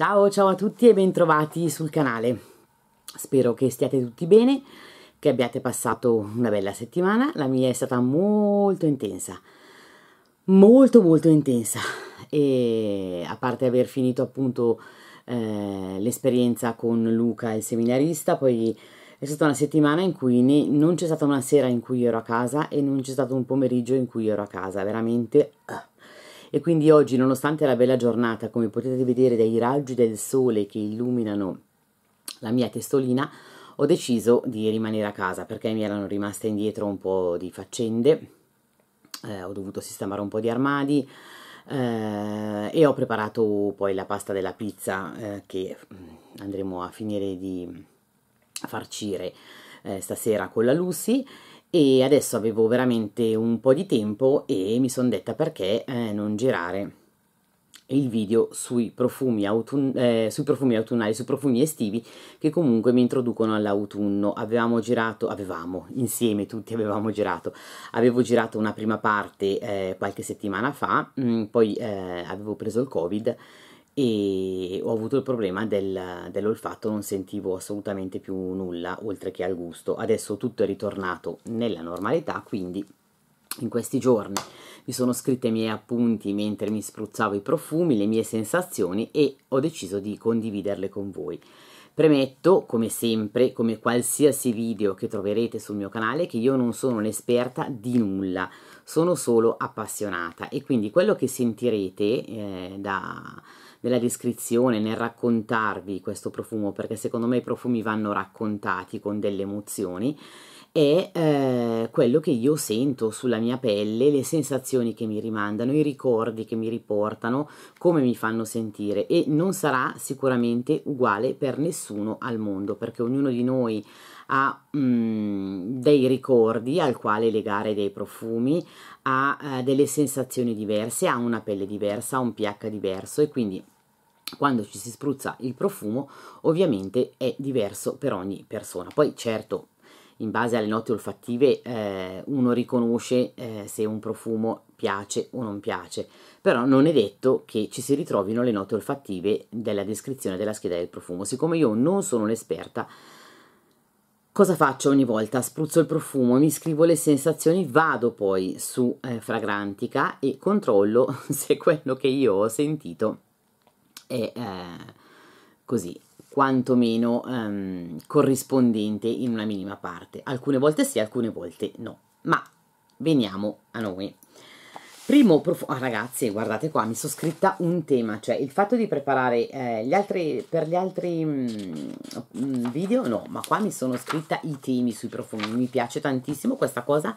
Ciao ciao a tutti e bentrovati sul canale. Spero che stiate tutti bene, che abbiate passato una bella settimana. La mia è stata molto intensa, molto molto intensa. E a parte aver finito appunto eh, l'esperienza con Luca, il seminarista, poi è stata una settimana in cui non c'è stata una sera in cui ero a casa e non c'è stato un pomeriggio in cui ero a casa, veramente... Uh e quindi oggi, nonostante la bella giornata, come potete vedere dai raggi del sole che illuminano la mia testolina, ho deciso di rimanere a casa perché mi erano rimaste indietro un po' di faccende, eh, ho dovuto sistemare un po' di armadi eh, e ho preparato poi la pasta della pizza eh, che mm, andremo a finire di farcire eh, stasera con la Lucy e adesso avevo veramente un po' di tempo e mi sono detta perché eh, non girare il video sui profumi, autun- eh, sui profumi autunnali, sui profumi estivi che comunque mi introducono all'autunno. Avevamo girato, avevamo insieme tutti avevamo girato, avevo girato una prima parte eh, qualche settimana fa, mh, mm, poi eh, avevo preso il covid e ho avuto il problema del, dell'olfatto, non sentivo assolutamente più nulla oltre che al gusto. Adesso tutto è ritornato nella normalità, quindi in questi giorni mi sono scritte i miei appunti mentre mi spruzzavo i profumi, le mie sensazioni e ho deciso di condividerle con voi. Premetto, come sempre, come qualsiasi video che troverete sul mio canale, che io non sono un'esperta di nulla, sono solo appassionata e quindi quello che sentirete eh, da nella descrizione, nel raccontarvi questo profumo, perché secondo me i profumi vanno raccontati con delle emozioni, è eh, quello che io sento sulla mia pelle, le sensazioni che mi rimandano, i ricordi che mi riportano, come mi fanno sentire e non sarà sicuramente uguale per nessuno al mondo, perché ognuno di noi a mh, mm, dei ricordi al quale legare dei profumi, a eh, delle sensazioni diverse, a una pelle diversa, a un pH diverso e quindi quando ci si spruzza il profumo ovviamente è diverso per ogni persona. Poi certo in base alle note olfattive eh, uno riconosce eh, se un profumo piace o non piace, però non è detto che ci si ritrovino le note olfattive della descrizione della scheda del profumo. Siccome io non sono un'esperta Cosa faccio ogni volta? Spruzzo il profumo, mi scrivo le sensazioni, vado poi su eh, Fragrantica e controllo se quello che io ho sentito è eh, così quantomeno ehm, corrispondente in una minima parte. Alcune volte sì, alcune volte no. Ma veniamo a noi. Primo profumo, ah, ragazzi, guardate qua, mi sono scritta un tema, cioè il fatto di preparare eh, gli altri, per gli altri mh, mm, mm, video, no, ma qua mi sono scritta i temi sui profumi, mi piace tantissimo questa cosa,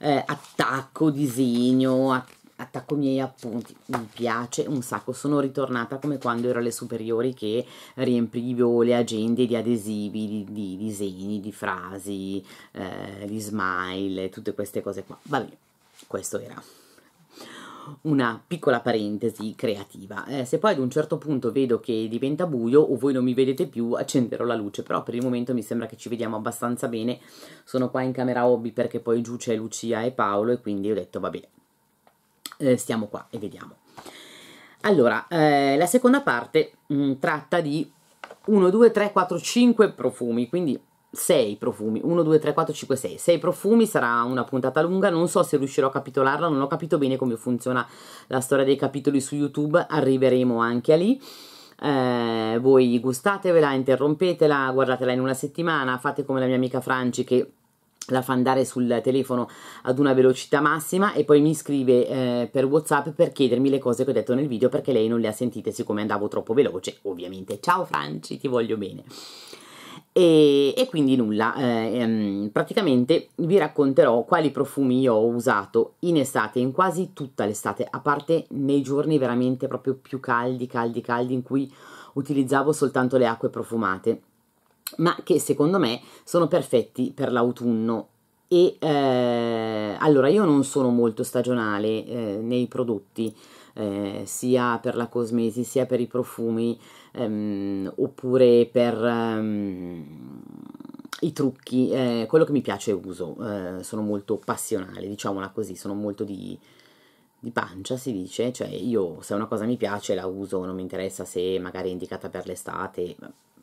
eh, attacco, disegno, att attacco i miei appunti, mi piace un sacco, sono ritornata come quando ero alle superiori che riempivo le agende di adesivi, di, di disegni, di frasi, eh, di smile, tutte queste cose qua, va bene, questo era una piccola parentesi creativa. Eh, se poi ad un certo punto vedo che diventa buio o voi non mi vedete più, accenderò la luce, però per il momento mi sembra che ci vediamo abbastanza bene. Sono qua in camera hobby perché poi giù c'è Lucia e Paolo e quindi ho detto vabbè, eh, stiamo qua e vediamo. Allora, eh, la seconda parte mh, mm, tratta di 1, 2, 3, 4, 5 profumi, quindi 6 profumi, 1, 2, 3, 4, 5, 6. 6 profumi sarà una puntata lunga, non so se riuscirò a capitolarla, non ho capito bene come funziona la storia dei capitoli su YouTube, arriveremo anche a lì. Eh, voi gustatevela, interrompetela, guardatela in una settimana, fate come la mia amica Franci che la fa andare sul telefono ad una velocità massima e poi mi scrive eh, per whatsapp per chiedermi le cose che ho detto nel video perché lei non le ha sentite siccome andavo troppo veloce ovviamente ciao Franci ti voglio bene e, e quindi nulla, eh, ehm, praticamente vi racconterò quali profumi io ho usato in estate, in quasi tutta l'estate, a parte nei giorni veramente proprio più caldi, caldi, caldi, in cui utilizzavo soltanto le acque profumate, ma che secondo me sono perfetti per l'autunno e eh, allora io non sono molto stagionale eh, nei prodotti eh, sia per la cosmesi sia per i profumi ehm, oppure per ehm, i trucchi, eh, quello che mi piace uso, eh, sono molto passionale, diciamola così, sono molto di, di pancia si dice, cioè io se una cosa mi piace la uso, non mi interessa se magari è indicata per l'estate,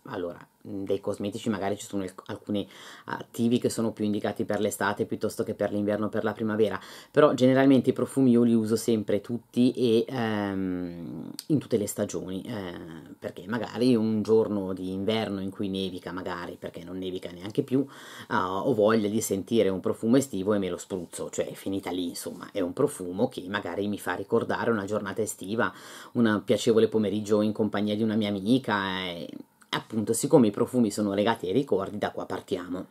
allora, dei cosmetici magari ci sono alcuni attivi che sono più indicati per l'estate piuttosto che per l'inverno o per la primavera, però generalmente i profumi io li uso sempre tutti e ehm, in tutte le stagioni, eh, perché magari un giorno di inverno in cui nevica, magari perché non nevica neanche più, eh, ho voglia di sentire un profumo estivo e me lo spruzzo, cioè è finita lì insomma, è un profumo che magari mi fa ricordare una giornata estiva, un piacevole pomeriggio in compagnia di una mia amica. Eh, appunto, siccome i profumi sono legati ai ricordi, da qua partiamo.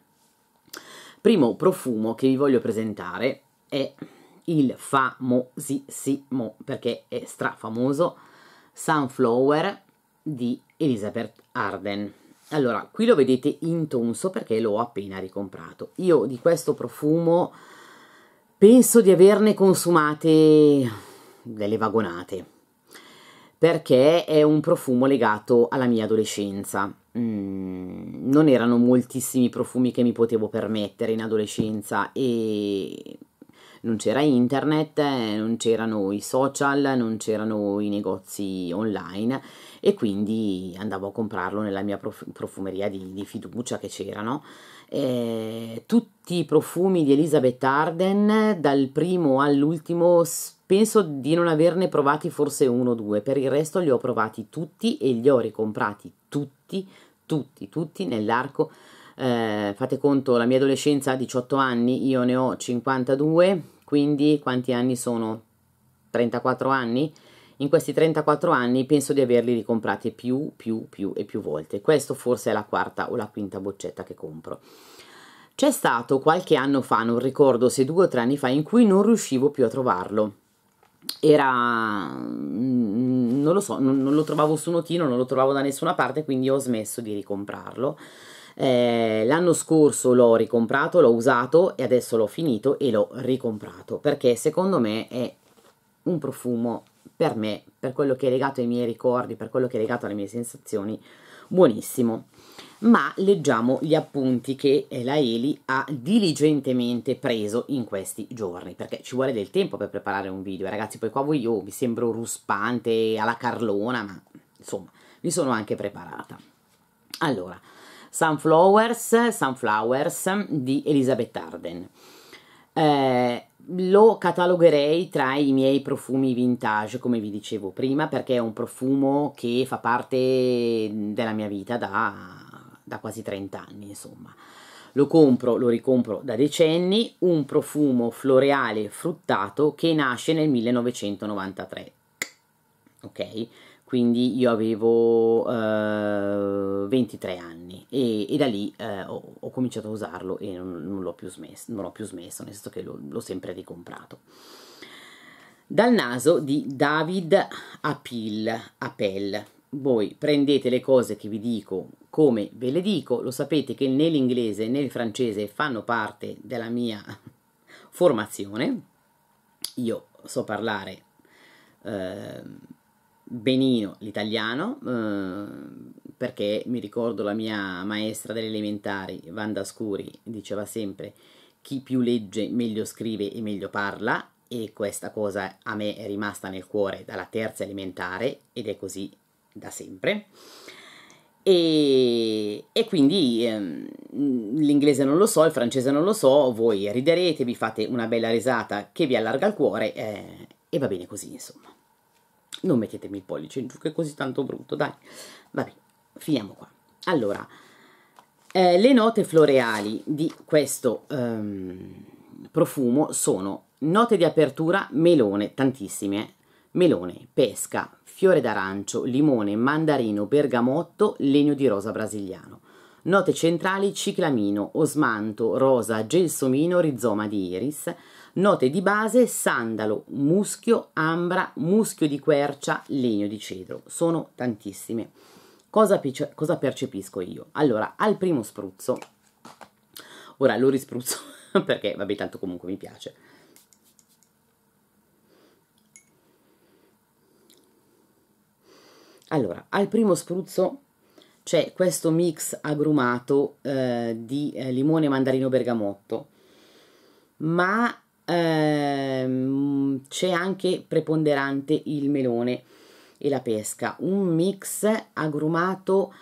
Primo profumo che vi voglio presentare è il famosissimo, perché è strafamoso, Sunflower di Elizabeth Arden. Allora, qui lo vedete in tonso perché l'ho appena ricomprato. Io di questo profumo penso di averne consumate delle vagonate perché è un profumo legato alla mia adolescenza. Mm, non erano moltissimi profumi che mi potevo permettere in adolescenza e non c'era internet, non c'erano i social, non c'erano i negozi online e quindi andavo a comprarlo nella mia profumeria di, di fiducia che c'erano. Eh, tutti i profumi di Elizabeth Arden, dal primo all'ultimo, Penso di non averne provati forse uno o due, per il resto li ho provati tutti e li ho ricomprati tutti, tutti, tutti nell'arco. Eh, fate conto, la mia adolescenza ha 18 anni, io ne ho 52, quindi quanti anni sono? 34 anni? In questi 34 anni penso di averli ricomprati più, più, più e più volte. Questo forse è la quarta o la quinta boccetta che compro. C'è stato qualche anno fa, non ricordo se due o tre anni fa, in cui non riuscivo più a trovarlo era mm, non lo so, non, non, lo trovavo su notino, non lo trovavo da nessuna parte, quindi ho smesso di ricomprarlo. Eh, l'anno scorso l'ho ricomprato, l'ho usato e adesso l'ho finito e l'ho ricomprato perché secondo me è un profumo per me, per quello che è legato ai miei ricordi, per quello che è legato alle mie sensazioni, buonissimo ma leggiamo gli appunti che eh, la Eli ha diligentemente preso in questi giorni, perché ci vuole del tempo per preparare un video, eh, ragazzi, poi qua voi io vi sembro ruspante alla carlona, ma insomma, mi sono anche preparata. Allora, Sunflowers, Sunflowers di Elisabeth Arden. Eh, lo catalogherei tra i miei profumi vintage, come vi dicevo prima, perché è un profumo che fa parte mm, della mia vita da da quasi 30 anni, insomma. Lo compro, lo ricompro da decenni, un profumo floreale fruttato che nasce nel 1993. Ok? Quindi io avevo eh, 23 anni e, e da lì eh, ho, ho, cominciato a usarlo e non, non l'ho più, più smesso, nel senso che l'ho sempre ricomprato dal naso di David Apil, Appel, voi prendete le cose che vi dico come ve le dico, lo sapete che né l'inglese né il francese fanno parte della mia formazione, io so parlare eh, benino l'italiano eh, perché mi ricordo la mia maestra delle elementari, Vanda Scuri, diceva sempre chi più legge meglio scrive e meglio parla e questa cosa a me è rimasta nel cuore dalla terza elementare ed è così da sempre. E, e quindi ehm, l'inglese non lo so, il francese non lo so, voi riderete, vi fate una bella risata che vi allarga il cuore eh, e va bene così, insomma. Non mettetemi il pollice in giù che è così tanto brutto, dai. Vabbè, finiamo qua. Allora, eh, le note floreali di questo ehm, profumo sono note di apertura melone, tantissime, melone, pesca, fiore d'arancio, limone, mandarino, bergamotto, legno di rosa brasiliano. Note centrali ciclamino, osmanto, rosa, gelsomino, rizoma di iris. Note di base sandalo, muschio, ambra, muschio di quercia, legno di cedro. Sono tantissime. Cosa, cosa percepisco io? Allora, al primo spruzzo, ora lo rispruzzo perché vabbè tanto comunque mi piace Allora, al primo spruzzo c'è questo mix agrumato eh, di eh, limone, mandarino, bergamotto, ma ehm, c'è anche preponderante il melone e la pesca, un mix agrumato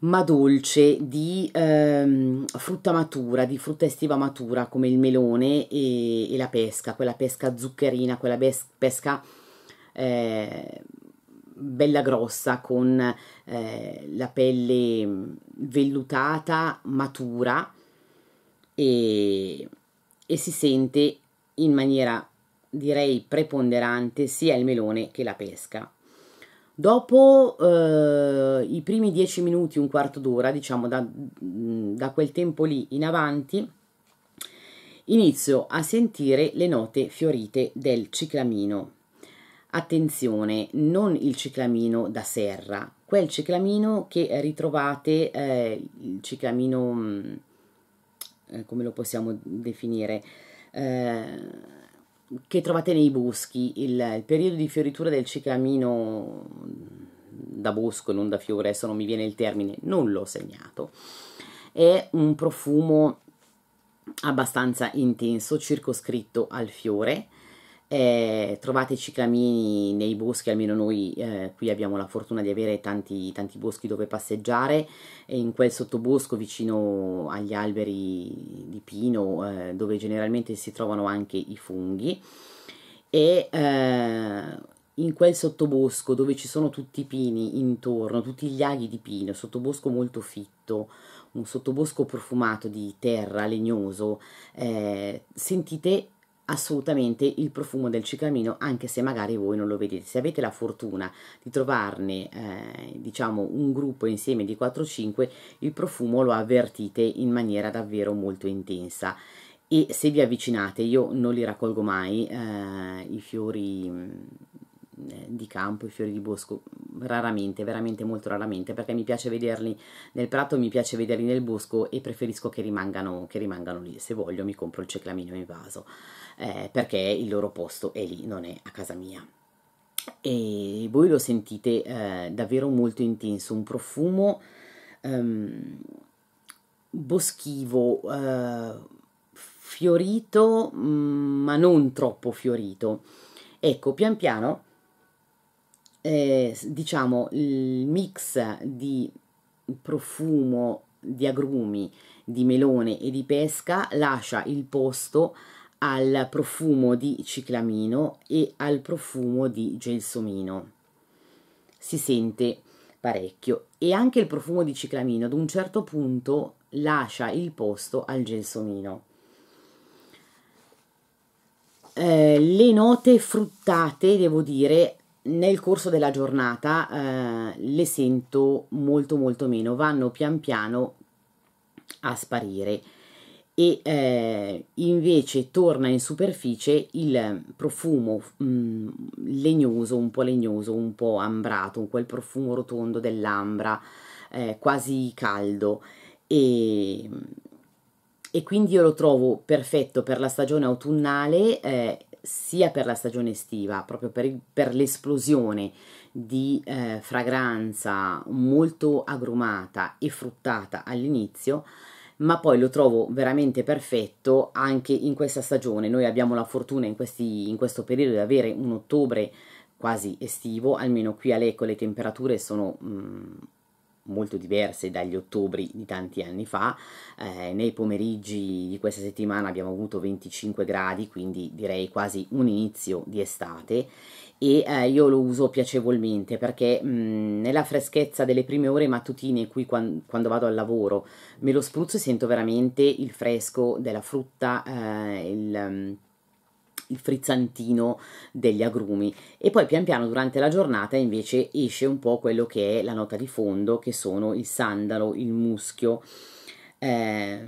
ma dolce di ehm, frutta matura, di frutta estiva matura come il melone e, e la pesca, quella pesca zuccherina, quella pesca eh, bella grossa con eh, la pelle vellutata, matura e, e si sente in maniera direi preponderante sia il melone che la pesca. Dopo eh, i primi dieci minuti, un quarto d'ora, diciamo da, mm, da, quel tempo lì in avanti, inizio a sentire le note fiorite del ciclamino. Attenzione, non il ciclamino da serra, quel ciclamino che ritrovate, eh, il ciclamino, mm, eh, come lo possiamo definire, eh, che trovate nei boschi, il, il, periodo di fioritura del ciclamino da bosco, non da fiore, adesso non mi viene il termine, non l'ho segnato, è un profumo abbastanza intenso, circoscritto al fiore, eh, trovate ciclamini nei boschi, almeno noi eh, qui abbiamo la fortuna di avere tanti, tanti boschi dove passeggiare e in quel sottobosco vicino agli alberi di pino eh, dove generalmente si trovano anche i funghi e eh, in quel sottobosco dove ci sono tutti i pini intorno, tutti gli aghi di pino, sottobosco molto fitto, un sottobosco profumato di terra, legnoso, eh, sentite assolutamente il profumo del ciclamino anche se magari voi non lo vedete se avete la fortuna di trovarne eh, diciamo un gruppo insieme di 4-5 il profumo lo avvertite in maniera davvero molto intensa e se vi avvicinate io non li raccolgo mai eh, i fiori mm, eh, di campo, i fiori di bosco, raramente, veramente molto raramente, perché mi piace vederli nel prato, mi piace vederli nel bosco e preferisco che rimangano, che rimangano lì. Se voglio mi compro il ceclamino in vaso, eh, perché il loro posto è lì, non è a casa mia. E voi lo sentite eh, davvero molto intenso, un profumo ehm, boschivo, eh, fiorito, mm, ma non troppo fiorito. Ecco, pian piano eh, diciamo il mix di profumo di agrumi, di melone e di pesca lascia il posto al profumo di ciclamino e al profumo di gelsomino. Si sente parecchio e anche il profumo di ciclamino ad un certo punto lascia il posto al gelsomino. Eh, le note fruttate, devo dire, nel corso della giornata eh, le sento molto molto meno, vanno pian piano a sparire e eh, invece torna in superficie il profumo mh, mm, legnoso, un po' legnoso, un po' ambrato, quel profumo rotondo dell'ambra, eh, quasi caldo e, e, quindi io lo trovo perfetto per la stagione autunnale eh, sia per la stagione estiva, proprio per, per l'esplosione di eh, fragranza molto agrumata e fruttata all'inizio, ma poi lo trovo veramente perfetto anche in questa stagione. Noi abbiamo la fortuna in, questi, in questo periodo di avere un ottobre quasi estivo, almeno qui a Lecco le temperature sono mh, mm, molto diverse dagli ottobri di tanti anni fa. Eh, nei pomeriggi di questa settimana abbiamo avuto 25 gradi, quindi direi quasi un inizio di estate e eh, io lo uso piacevolmente perché mh, nella freschezza delle prime ore mattutine qui quando, quando vado al lavoro me lo spruzzo e sento veramente il fresco della frutta, eh, il il frizzantino degli agrumi e poi pian piano durante la giornata invece esce un po' quello che è la nota di fondo che sono il sandalo, il muschio. Eh,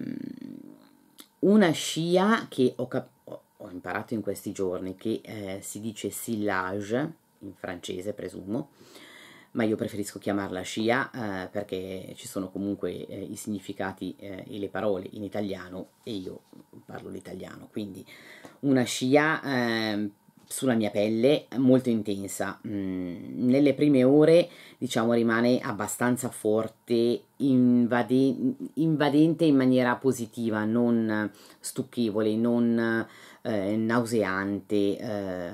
una scia che ho, ho, imparato in questi giorni che eh, si dice sillage in francese presumo ma io preferisco chiamarla scia eh, perché ci sono comunque eh, i significati eh, e le parole in italiano e io parlo l'italiano, quindi una Shia ehm, sulla mia pelle molto intensa. Mm, nelle prime ore, diciamo, rimane abbastanza forte, invade invadente in maniera positiva, non stucchevole, non eh, nauseante. Eh,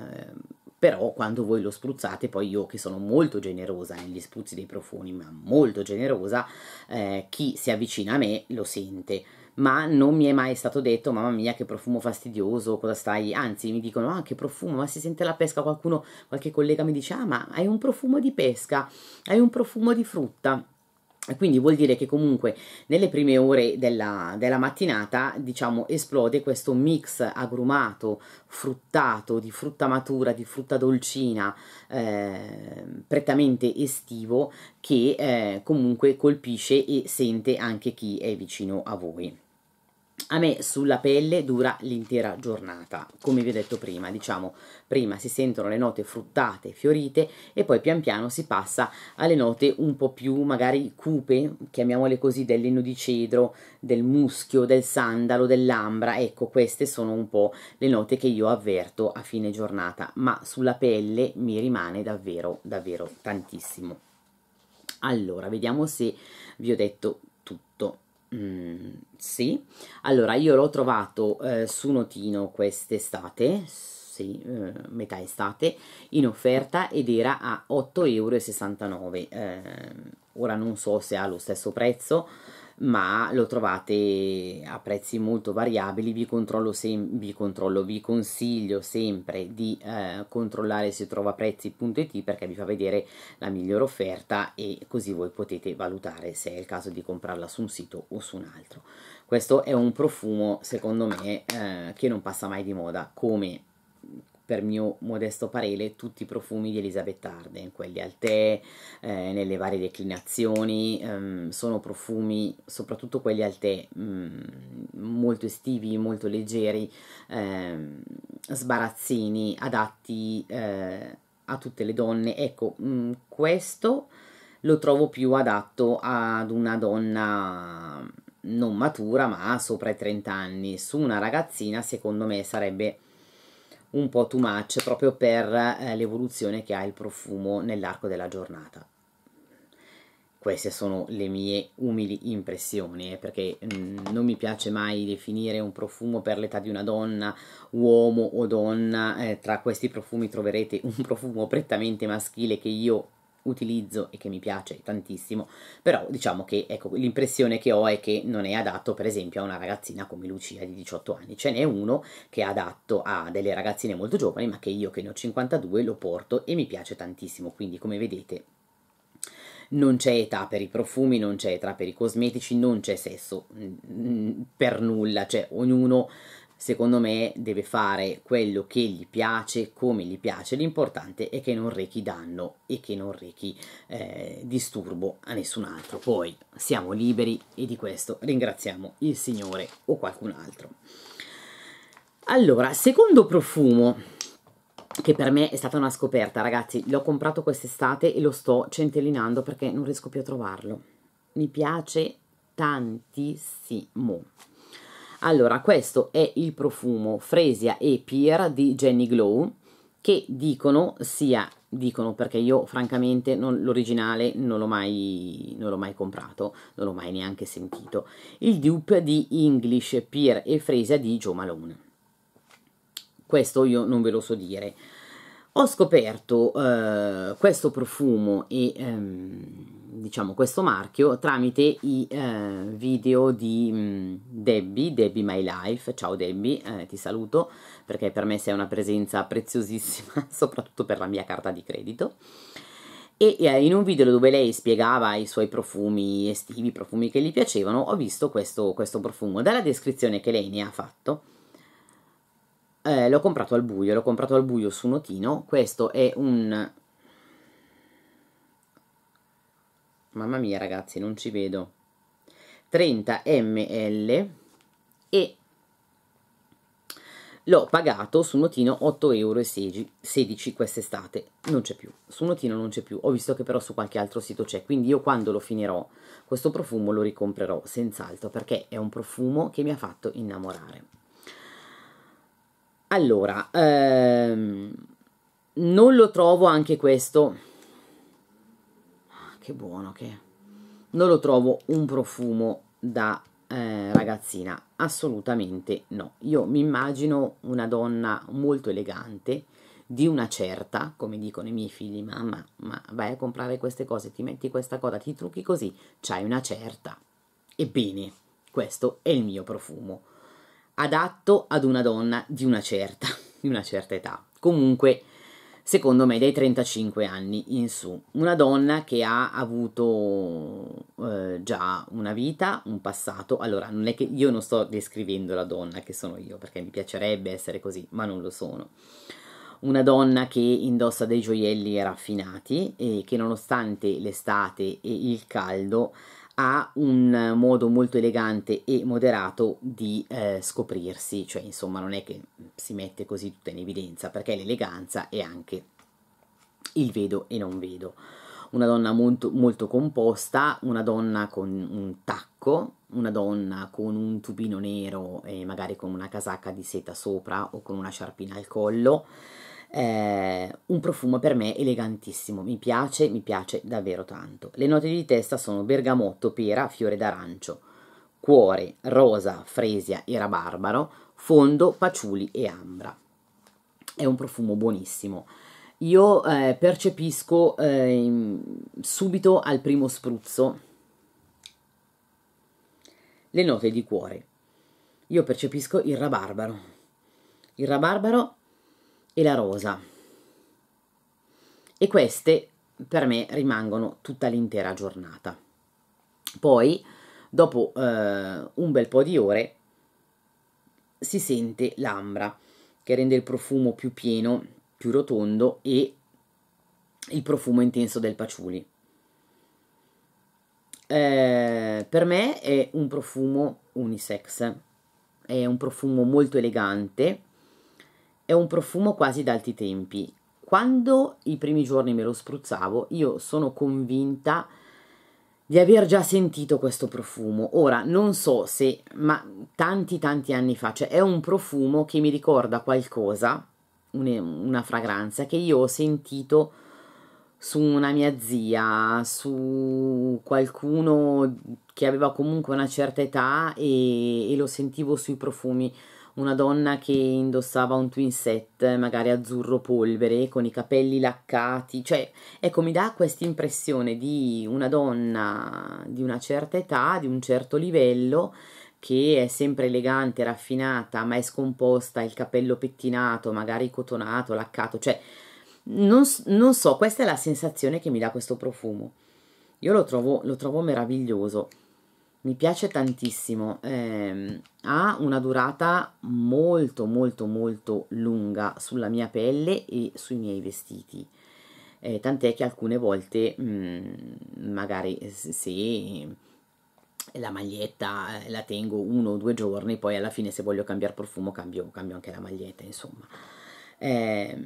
però quando voi lo spruzzate, poi io che sono molto generosa negli spruzzi dei profumi, ma molto generosa, eh, chi si avvicina a me lo sente. Ma non mi è mai stato detto, mamma mia, che profumo fastidioso, cosa stai? Anzi, mi dicono, ah, che profumo, ma si sente la pesca? Qualcuno, qualche collega mi dice, ah, ma hai un profumo di pesca, hai un profumo di frutta. Quindi vuol dire che comunque nelle prime ore della, della, mattinata, diciamo, esplode questo mix agrumato, fruttato, di frutta matura, di frutta dolcina, eh, prettamente estivo, che eh, comunque colpisce e sente anche chi è vicino a voi a me sulla pelle dura l'intera giornata, come vi ho detto prima, diciamo, prima si sentono le note fruttate, fiorite e poi pian piano si passa alle note un po' più magari cupe, chiamiamole così, dell'eno di cedro, del muschio, del sandalo, dell'ambra, ecco queste sono un po' le note che io avverto a fine giornata, ma sulla pelle mi rimane davvero, davvero tantissimo. Allora, vediamo se vi ho detto Mm, sì, allora io l'ho trovato eh, su Notino quest'estate, sì, eh, metà estate, in offerta ed era a 8,69 euro. Eh, ora non so se ha lo stesso prezzo, ma lo trovate a prezzi molto variabili. Vi, controllo sem- vi, controllo, vi consiglio sempre di eh, controllare se trova prezzi.it perché vi fa vedere la migliore offerta e così voi potete valutare se è il caso di comprarla su un sito o su un altro. Questo è un profumo, secondo me, eh, che non passa mai di moda, come per mio modesto parere, tutti i profumi di Elisabeth Arden, quelli al tè, eh, nelle varie declinazioni, ehm, sono profumi, soprattutto quelli al tè, mh, mm, molto estivi, molto leggeri, ehm, sbarazzini, adatti eh, a tutte le donne. Ecco, mh, mm, questo lo trovo più adatto ad una donna non matura ma sopra i 30 anni su una ragazzina secondo me sarebbe un po' too much proprio per eh, l'evoluzione che ha il profumo nell'arco della giornata. Queste sono le mie umili impressioni, eh, perché mh, mm, non mi piace mai definire un profumo per l'età di una donna, uomo o donna. Eh, tra questi profumi troverete un profumo prettamente maschile che io utilizzo e che mi piace tantissimo, però diciamo che ecco, l'impressione che ho è che non è adatto per esempio a una ragazzina come Lucia di 18 anni, ce n'è uno che è adatto a delle ragazzine molto giovani, ma che io che ne ho 52 lo porto e mi piace tantissimo, quindi come vedete non c'è età per i profumi, non c'è età per i cosmetici, non c'è sesso mm, mm, per nulla, cioè ognuno secondo me deve fare quello che gli piace, come gli piace, l'importante è che non rechi danno e che non rechi eh, disturbo a nessun altro. Poi siamo liberi e di questo ringraziamo il Signore o qualcun altro. Allora, secondo profumo, che per me è stata una scoperta, ragazzi, l'ho comprato quest'estate e lo sto centellinando perché non riesco più a trovarlo. Mi piace tantissimo. Allora, questo è il profumo Fresia e Pier di Jenny Glow che dicono sia, dicono perché io francamente l'originale non l'ho, mai, mai comprato, non l'ho mai neanche sentito, il dupe di English, Pier e Fresia di Joe Malone. Questo io non ve lo so dire ho scoperto eh, questo profumo e ehm, diciamo questo marchio tramite i eh, video di mh, mm, Debbie, Debbie My Life, ciao Debbie, eh, ti saluto perché per me sei una presenza preziosissima soprattutto per la mia carta di credito e eh, in un video dove lei spiegava i suoi profumi estivi, i profumi che gli piacevano, ho visto questo, questo profumo, dalla descrizione che lei ne ha fatto eh, l'ho comprato al buio, l'ho comprato al buio su Notino, questo è un... Mamma mia ragazzi, non ci vedo. 30 ml e l'ho pagato su Notino 8,16 euro quest'estate, non c'è più, su Notino non c'è più, ho visto che però su qualche altro sito c'è, quindi io quando lo finirò questo profumo lo ricomprerò senz'altro perché è un profumo che mi ha fatto innamorare. Allora, ehm, non lo trovo anche questo. Ah, che buono che... Non lo trovo un profumo da eh, ragazzina, assolutamente no. Io mi immagino una donna molto elegante, di una certa, come dicono i miei figli, mamma, ma vai a comprare queste cose, ti metti questa cosa, ti trucchi così, c'hai una certa. Ebbene, questo è il mio profumo adatto ad una donna di una certa, di una certa età. Comunque, secondo me, dai 35 anni in su. Una donna che ha avuto eh, già una vita, un passato. Allora, non è che io non sto descrivendo la donna che sono io, perché mi piacerebbe essere così, ma non lo sono una donna che indossa dei gioielli raffinati e che nonostante l'estate e il caldo ha un modo molto elegante e moderato di eh, scoprirsi, cioè insomma non è che si mette così tutta in evidenza, perché l'eleganza è anche il vedo e non vedo. Una donna molto, molto composta, una donna con un tacco, una donna con un tubino nero e magari con una casacca di seta sopra o con una sciarpina al collo, eh, un profumo per me elegantissimo, mi piace, mi piace davvero tanto. Le note di testa sono bergamotto, pera, fiore d'arancio, cuore, rosa, fresia e rabarbaro, fondo, paciuli e ambra. È un profumo buonissimo. Io eh, percepisco eh, subito al primo spruzzo le note di cuore. Io percepisco il rabarbaro. Il rabarbaro e la rosa. E queste per me rimangono tutta l'intera giornata. Poi, dopo eh, un bel po' di ore, si sente l'ambra che rende il profumo più pieno, più rotondo e il profumo intenso del paciuli. Eh, per me è un profumo unisex, è un profumo molto elegante, è un profumo quasi d'alti tempi. Quando i primi giorni me lo spruzzavo, io sono convinta di aver già sentito questo profumo. Ora non so se, ma tanti tanti anni fa, cioè è un profumo che mi ricorda qualcosa, una fragranza che io ho sentito su una mia zia, su qualcuno che aveva comunque una certa età e, e lo sentivo sui profumi una donna che indossava un twin set, magari azzurro polvere, con i capelli laccati, cioè ecco mi dà questa impressione di una donna di una certa età, di un certo livello che è sempre elegante, raffinata, ma è scomposta, il capello pettinato, magari cotonato, laccato, cioè non, non so, questa è la sensazione che mi dà questo profumo. Io lo trovo, lo trovo meraviglioso mi piace tantissimo, eh, ha una durata molto molto molto lunga sulla mia pelle e sui miei vestiti. Eh, tant'è che alcune volte mh, mm, magari se la maglietta eh, la tengo uno o due giorni, poi alla fine se voglio cambiare profumo cambio, cambio anche la maglietta, insomma eh,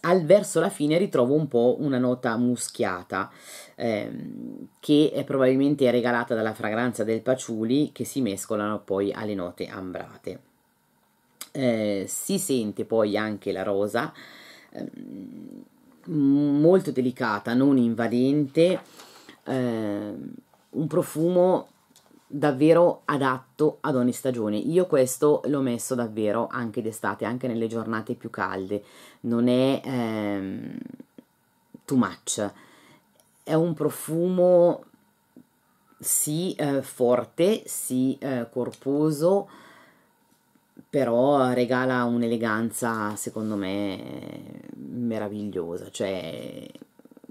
al verso la fine ritrovo un po' una nota muschiata ehm, che è probabilmente regalata dalla fragranza del paciuli che si mescolano poi alle note ambrate. Eh, si sente poi anche la rosa, ehm, molto delicata, non invadente, ehm, un profumo davvero adatto ad ogni stagione. Io questo l'ho messo davvero anche d'estate, anche nelle giornate più calde. Non è ehm, too much. È un profumo sì eh, forte, sì eh, corposo, però regala un'eleganza secondo me meravigliosa, cioè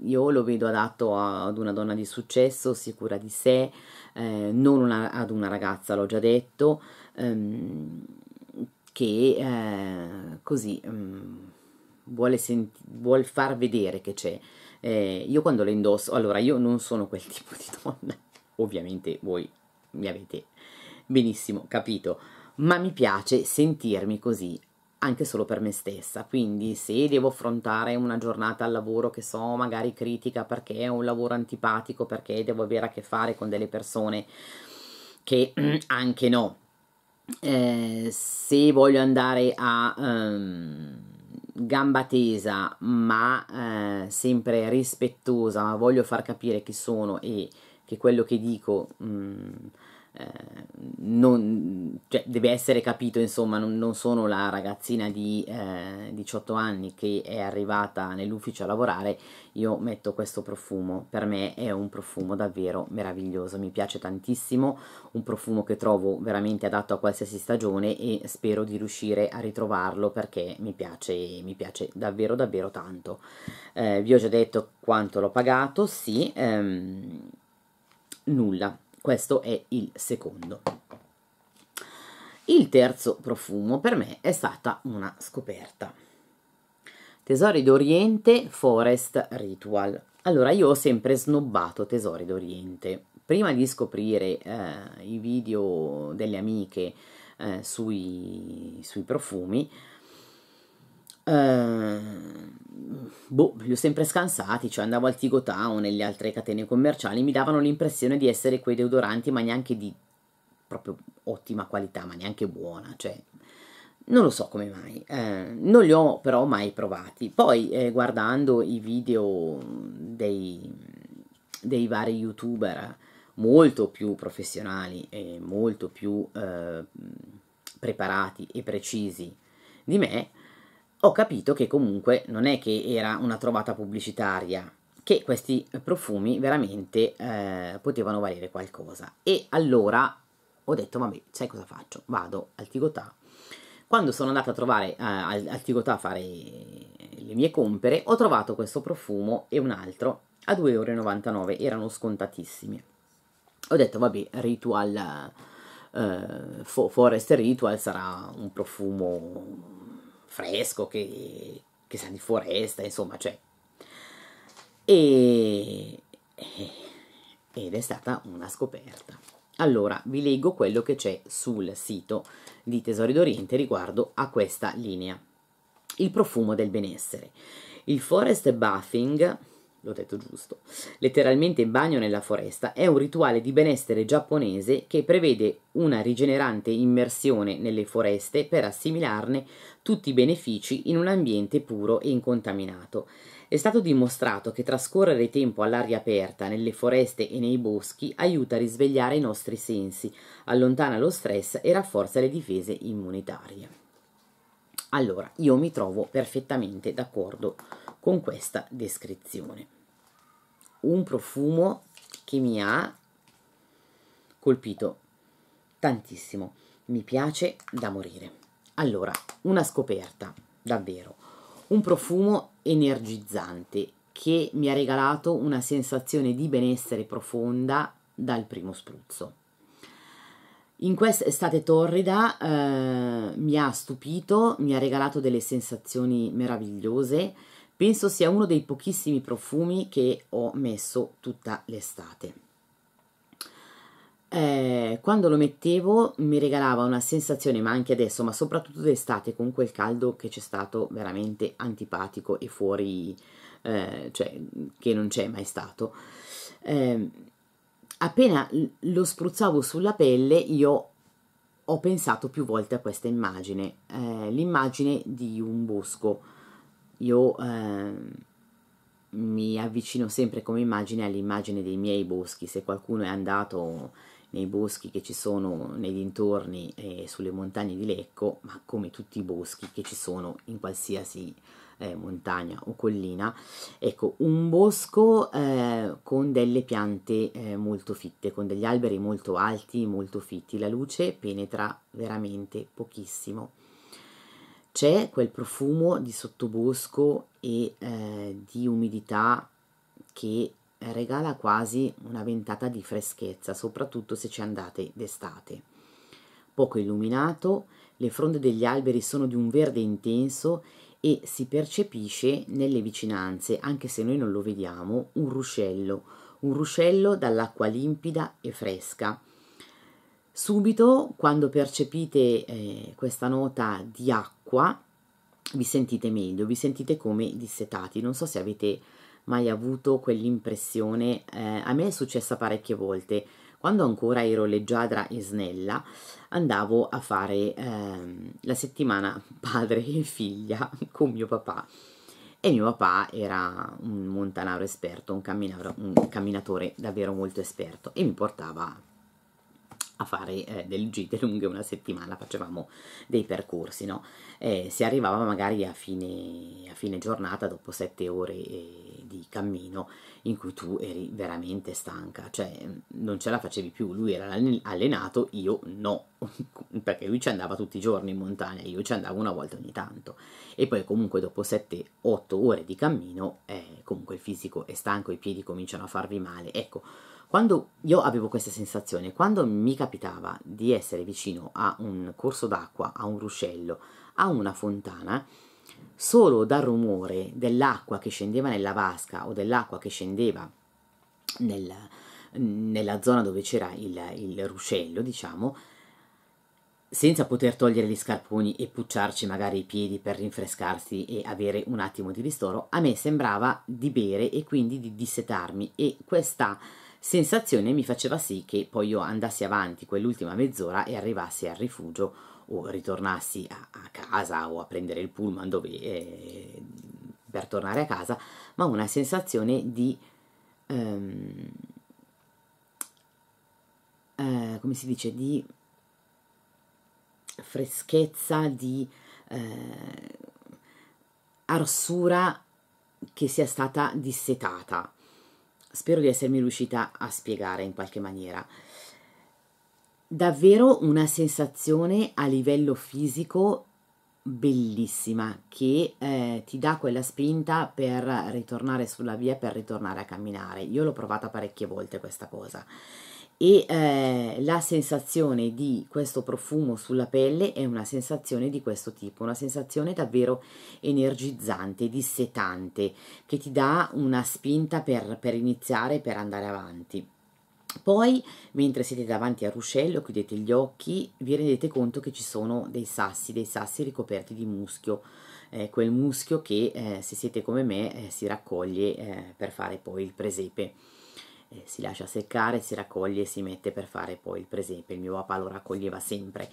io lo vedo adatto ad una donna di successo, sicura di sé, eh, non una, ad una ragazza, l'ho già detto, ehm, che eh, così um, vuole, senti- vuole far vedere che c'è. Eh, io quando le indosso, allora io non sono quel tipo di donna, ovviamente voi mi avete benissimo capito, ma mi piace sentirmi così anche solo per me stessa. Quindi se devo affrontare una giornata al lavoro che so magari critica perché è un lavoro antipatico, perché devo avere a che fare con delle persone che mm, anche no. Eh, se voglio andare a um, gamba tesa ma eh, sempre rispettosa, ma voglio far capire chi sono e che quello che dico um, eh, non, cioè, deve essere capito, insomma, non, non sono la ragazzina di eh, 18 anni che è arrivata nell'ufficio a lavorare, io metto questo profumo, per me è un profumo davvero meraviglioso, mi piace tantissimo, un profumo che trovo veramente adatto a qualsiasi stagione e spero di riuscire a ritrovarlo perché mi piace, mi piace davvero davvero tanto. Eh, vi ho già detto quanto l'ho pagato, sì, ehm, nulla, questo è il secondo. Il terzo profumo per me è stata una scoperta. Tesori d'Oriente Forest Ritual. Allora, io ho sempre snobbato Tesori d'Oriente. Prima di scoprire eh, i video delle amiche eh, sui, sui profumi, Uh, boh, li ho sempre scansati, cioè andavo al Tigo Town nelle altre catene commerciali, mi davano l'impressione di essere quei deodoranti, ma neanche di proprio ottima qualità, ma neanche buona, cioè non lo so come mai, eh, non li ho però mai provati. Poi eh, guardando i video dei, dei, vari youtuber molto più professionali e molto più eh, preparati e precisi di me, ho capito che comunque non è che era una trovata pubblicitaria, che questi profumi veramente eh, potevano valere qualcosa. E allora ho detto, vabbè, sai cosa faccio? Vado al Tigotà. Quando sono andata a trovare eh, al, Tigotà a fare le mie compere, ho trovato questo profumo e un altro a 2,99 euro, erano scontatissimi. Ho detto, vabbè, Ritual, eh, Forest Ritual sarà un profumo fresco, che, che sa di foresta, insomma, cioè. E, eh, ed è stata una scoperta. Allora, vi leggo quello che c'è sul sito di Tesori d'Oriente riguardo a questa linea. Il profumo del benessere. Il forest bathing l'ho detto giusto, letteralmente bagno nella foresta, è un rituale di benessere giapponese che prevede una rigenerante immersione nelle foreste per assimilarne tutti i benefici in un ambiente puro e incontaminato. È stato dimostrato che trascorrere tempo all'aria aperta, nelle foreste e nei boschi, aiuta a risvegliare i nostri sensi, allontana lo stress e rafforza le difese immunitarie. Allora, io mi trovo perfettamente d'accordo con questa descrizione un profumo che mi ha colpito tantissimo. Mi piace da morire. Allora, una scoperta, davvero. Un profumo energizzante che mi ha regalato una sensazione di benessere profonda dal primo spruzzo. In questa estate torrida eh, mi ha stupito, mi ha regalato delle sensazioni meravigliose, penso sia uno dei pochissimi profumi che ho messo tutta l'estate. Eh, quando lo mettevo mi regalava una sensazione, ma anche adesso, ma soprattutto d'estate con quel caldo che c'è stato veramente antipatico e fuori, eh, cioè che non c'è mai stato. Eh, appena lo spruzzavo sulla pelle io ho pensato più volte a questa immagine, eh, l'immagine di un bosco io eh, mi avvicino sempre come immagine all'immagine dei miei boschi, se qualcuno è andato nei boschi che ci sono nei dintorni e eh, sulle montagne di Lecco, ma come tutti i boschi che ci sono in qualsiasi eh, montagna o collina, ecco un bosco eh, con delle piante eh, molto fitte, con degli alberi molto alti, molto fitti, la luce penetra veramente pochissimo c'è quel profumo di sottobosco e eh, di umidità che regala quasi una ventata di freschezza, soprattutto se ci andate d'estate. Poco illuminato, le fronde degli alberi sono di un verde intenso e si percepisce nelle vicinanze, anche se noi non lo vediamo, un ruscello, un ruscello dall'acqua limpida e fresca Subito, quando percepite eh, questa nota di acqua, vi sentite meglio, vi sentite come dissetati. Non so se avete mai avuto quell'impressione, eh, a me è successa parecchie volte. Quando ancora ero leggiadra e snella, andavo a fare eh, la settimana padre e figlia con mio papà. E mio papà era un montanaro esperto, un, un camminatore davvero molto esperto e mi portava a fare eh, delle gite lunghe una settimana, facevamo dei percorsi, no? eh, si arrivava magari a fine, a fine giornata dopo sette ore eh, di cammino in cui tu eri veramente stanca, cioè mm, non ce la facevi più, lui era allenato, io no, perché lui ci andava tutti i giorni in montagna, io ci andavo una volta ogni tanto e poi comunque dopo sette, otto ore di cammino eh, comunque il fisico è stanco, i piedi cominciano a farvi male, ecco quando io avevo questa sensazione, quando mi capitava di essere vicino a un corso d'acqua, a un ruscello, a una fontana, solo dal rumore dell'acqua che scendeva nella vasca o dell'acqua che scendeva nel, nella zona dove c'era il, il ruscello, diciamo, senza poter togliere gli scarponi e pucciarci magari i piedi per rinfrescarsi e avere un attimo di ristoro, a me sembrava di bere e quindi di dissetarmi e questa sensazione mi faceva sì che poi io andassi avanti quell'ultima mezz'ora e arrivassi al rifugio o ritornassi a, a casa o a prendere il pullman dove, eh, per tornare a casa, ma una sensazione di... Um, uh, come si dice? Di freschezza, di uh, eh, arsura che sia stata dissetata spero di essermi riuscita a spiegare in qualche maniera. Davvero una sensazione a livello fisico bellissima che eh, ti dà quella spinta per ritornare sulla via, per ritornare a camminare. Io l'ho provata parecchie volte questa cosa e eh, la sensazione di questo profumo sulla pelle è una sensazione di questo tipo, una sensazione davvero energizzante, dissetante, che ti dà una spinta per, per iniziare, per andare avanti. Poi, mentre siete davanti al ruscello, chiudete gli occhi, vi rendete conto che ci sono dei sassi, dei sassi ricoperti di muschio, eh, quel muschio che, eh, se siete come me, eh, si raccoglie eh, per fare poi il presepe eh, si lascia seccare, si raccoglie e si mette per fare poi il presepe. Il mio papà lo raccoglieva sempre.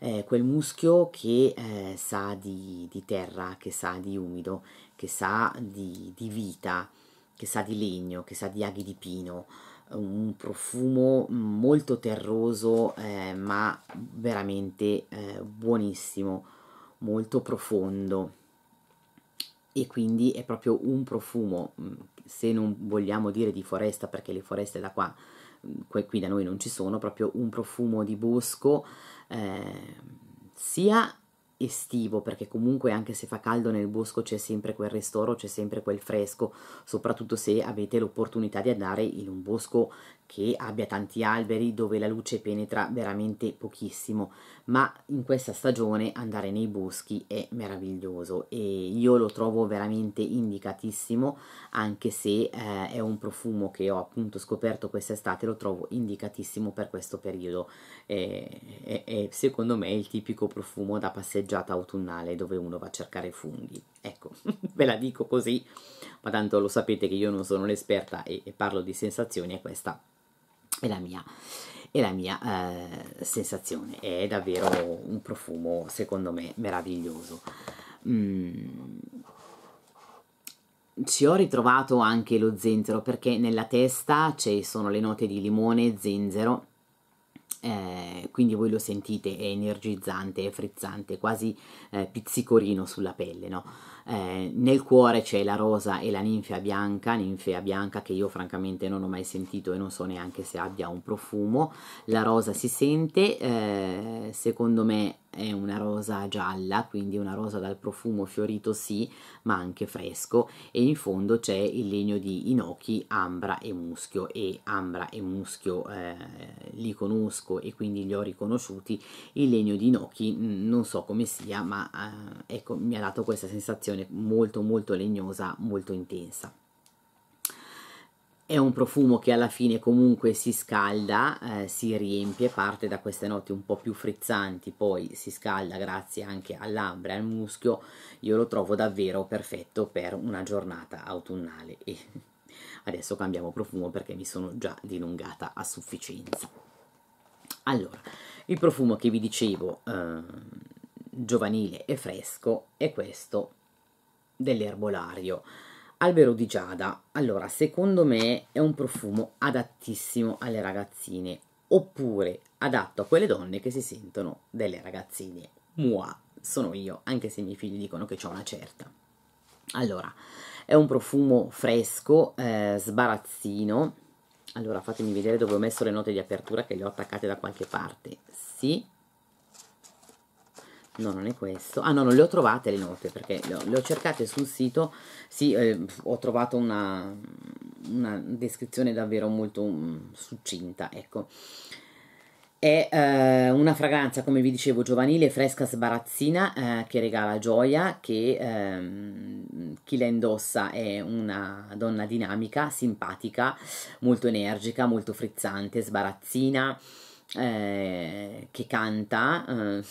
Eh, quel muschio che eh, sa di, di, terra, che sa di umido, che sa di, di, vita, che sa di legno, che sa di aghi di pino, un profumo molto terroso eh, ma veramente eh, buonissimo, molto profondo e quindi è proprio un profumo, mm, se non vogliamo dire di foresta perché le foreste da qua, mm, qui da noi non ci sono, proprio un profumo di bosco eh, sia estivo perché comunque anche se fa caldo nel bosco c'è sempre quel ristoro, c'è sempre quel fresco, soprattutto se avete l'opportunità di andare in un bosco che abbia tanti alberi dove la luce penetra veramente pochissimo, ma in questa stagione andare nei boschi è meraviglioso e io lo trovo veramente indicatissimo, anche se eh, è un profumo che ho appunto scoperto quest'estate, lo trovo indicatissimo per questo periodo. Eh, è, è, secondo me il tipico profumo da passeggiata autunnale dove uno va a cercare funghi. Ecco, ve la dico così, ma tanto lo sapete che io non sono l'esperta e, e parlo di sensazioni e questa è la mia, è la mia eh, sensazione. È davvero un profumo, secondo me, meraviglioso. Mm. Ci ho ritrovato anche lo zenzero perché nella testa ci sono le note di limone, e zenzero, eh, quindi voi lo sentite, è energizzante, è frizzante, quasi eh, pizzicorino sulla pelle, no? Eh, nel cuore c'è la rosa e la ninfea bianca, ninfea bianca che io francamente non ho mai sentito e non so neanche se abbia un profumo. La rosa si sente, eh, secondo me è una rosa gialla, quindi una rosa dal profumo fiorito sì, ma anche fresco e in fondo c'è il legno di inoki, ambra e muschio e ambra e muschio eh, li conosco e quindi li ho riconosciuti, il legno di inoki non so come sia, ma eh, ecco mi ha dato questa sensazione molto molto legnosa, molto intensa. È un profumo che alla fine comunque si scalda, eh, si riempie, parte da queste note un po' più frizzanti, poi si scalda grazie anche all'ambra e al muschio. Io lo trovo davvero perfetto per una giornata autunnale e adesso cambiamo profumo perché mi sono già dilungata a sufficienza. Allora, il profumo che vi dicevo, eh, giovanile e fresco, è questo dell'erbolario Albero di Giada, allora secondo me è un profumo adattissimo alle ragazzine, oppure adatto a quelle donne che si sentono delle ragazzine. Mua, sono io, anche se i miei figli dicono che ho una certa. Allora, è un profumo fresco, eh, sbarazzino. Allora, fatemi vedere dove ho messo le note di apertura che le ho attaccate da qualche parte. Sì, no non è questo ah no non le ho trovate le note perché le ho, le ho cercate sul sito sì eh, ho trovato una, una, descrizione davvero molto um, succinta ecco è eh, una fragranza, come vi dicevo, giovanile, fresca, sbarazzina, eh, che regala gioia, che ehm, chi la indossa è una donna dinamica, simpatica, molto energica, molto frizzante, sbarazzina, eh, che canta eh,